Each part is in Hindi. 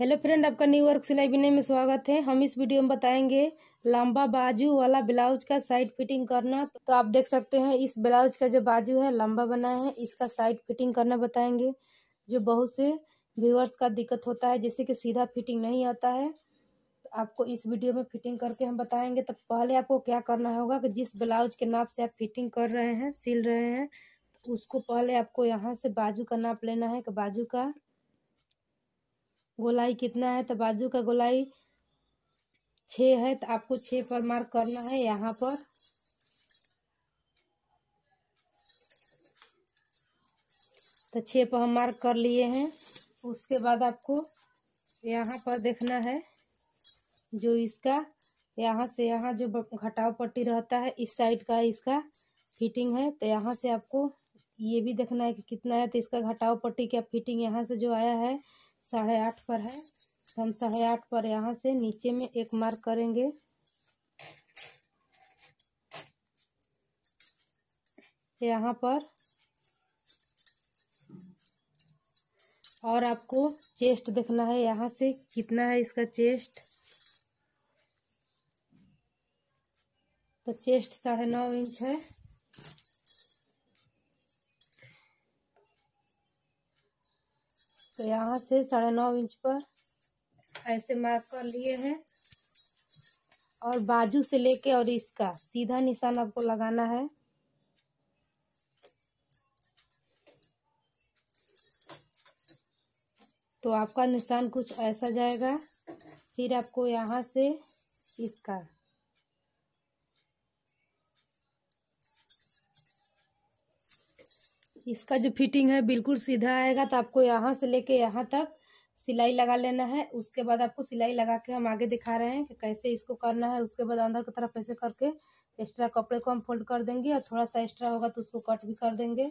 हेलो फ्रेंड आपका न्यू वर्क सिलाई बिने में स्वागत है हम इस वीडियो में बताएंगे लंबा बाजू वाला ब्लाउज का साइड फिटिंग करना तो आप देख सकते हैं इस ब्लाउज का जो बाजू है लंबा बना है इसका साइड फिटिंग करना बताएंगे जो बहुत से व्यूअर्स का दिक्कत होता है जैसे कि सीधा फिटिंग नहीं आता है तो आपको इस वीडियो में फिटिंग करके हम बताएंगे तो पहले आपको क्या करना होगा कि जिस ब्लाउज के नाप से आप फिटिंग कर रहे हैं सिल रहे हैं तो उसको पहले आपको यहाँ से बाजू का नाप लेना है कि बाजू का गोलाई कितना है तो बाजू का गोलाई छ है तो आपको छ पर मार्क करना है यहाँ पर तो छ पर हम मार्क कर लिए हैं उसके बाद आपको यहाँ पर देखना है जो इसका यहाँ से यहाँ जो घटाव पट्टी रहता है इस साइड का इसका फिटिंग है तो यहाँ से आपको ये भी देखना है कि कितना है तो इसका घटाव पट्टी का फिटिंग यहाँ से जो आया है साढ़े आठ पर है तो हम साढ़े आठ पर यहाँ से नीचे में एक मार्क करेंगे यहाँ पर और आपको चेस्ट देखना है यहाँ से कितना है इसका चेस्ट तो चेस्ट साढ़े नौ इंच है तो यहाँ से साढ़े नौ इंच पर ऐसे मार्क कर लिए हैं और बाजू से लेके और इसका सीधा निशान आपको लगाना है तो आपका निशान कुछ ऐसा जाएगा फिर आपको यहाँ से इसका इसका जो फिटिंग है बिल्कुल सीधा आएगा तो आपको यहाँ से लेके यहाँ तक सिलाई लगा लेना है उसके बाद आपको सिलाई लगा के हम आगे दिखा रहे हैं कि कैसे इसको करना है उसके बाद अंदर की तरफ ऐसे करके एक्स्ट्रा कपड़े को हम फोल्ड कर देंगे और थोड़ा सा एक्स्ट्रा होगा तो उसको कट भी कर देंगे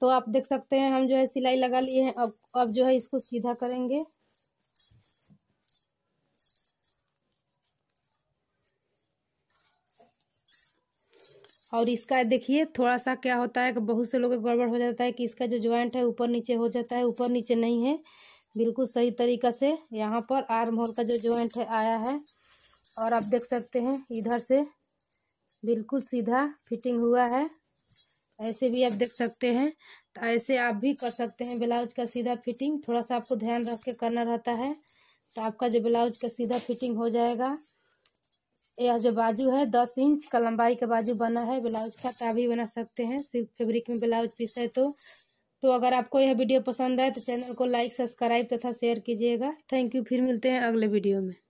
तो आप देख सकते हैं हम जो है सिलाई लगा लिए हैं अब अब जो है इसको सीधा करेंगे और इसका देखिए थोड़ा सा क्या होता है कि बहुत से लोगों को गड़बड़ हो जाता है कि इसका जो ज्वाइंट है ऊपर नीचे हो जाता है ऊपर नीचे नहीं है बिल्कुल सही तरीका से यहाँ पर आर्म होल का जो ज्वाइंट है आया है और आप देख सकते हैं इधर से बिल्कुल सीधा फिटिंग हुआ है ऐसे भी आप देख सकते हैं तो ऐसे आप भी कर सकते हैं ब्लाउज का सीधा फिटिंग थोड़ा सा आपको ध्यान रख के करना रहता है तो आपका जो ब्लाउज का सीधा फिटिंग हो जाएगा यह जो बाजू है दस इंच का लंबाई का बाजू बना है ब्लाउज का तो भी बना सकते हैं सिर्फ फेब्रिक में ब्लाउज पीस है तो तो अगर आपको यह वीडियो पसंद आए तो चैनल को लाइक सब्सक्राइब तथा शेयर कीजिएगा थैंक यू फिर मिलते हैं अगले वीडियो में